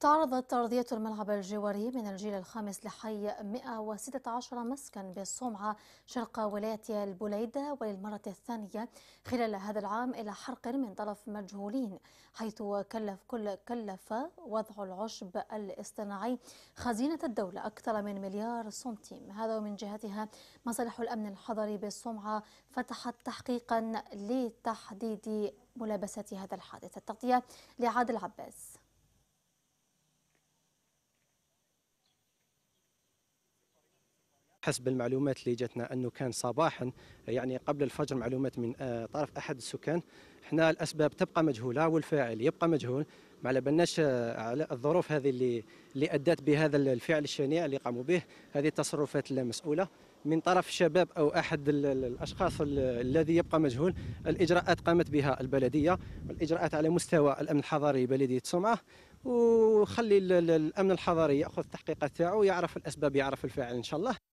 تعرضت أرضية الملعب الجواري من الجيل الخامس لحي 116 مسكن بالصومعة شرق ولاية البليدة وللمرة الثانية خلال هذا العام إلى حرق من طرف مجهولين حيث كلف كل كلف وضع العشب الاصطناعي خزينة الدولة أكثر من مليار سنتيم هذا ومن جهتها مصالح الأمن الحضري بالصومعة فتحت تحقيقا لتحديد ملابسة هذا الحادث التغطية لعادل عباس حسب المعلومات اللي جاتنا انه كان صباحا يعني قبل الفجر معلومات من آه، طرف احد السكان احنا الاسباب تبقى مجهوله والفاعل يبقى مجهول ما على بالناش آه، على الظروف هذه اللي اللي ادت بهذا الفعل الشنيع اللي قاموا به هذه التصرفات المسؤوله من طرف الشباب او احد الاشخاص الذي يبقى مجهول الاجراءات قامت بها البلديه الاجراءات على مستوى الامن الحضاري بلديه سمعه وخلي الامن الحضاري ياخذ التحقيقات تاعو يعرف الاسباب يعرف الفاعل ان شاء الله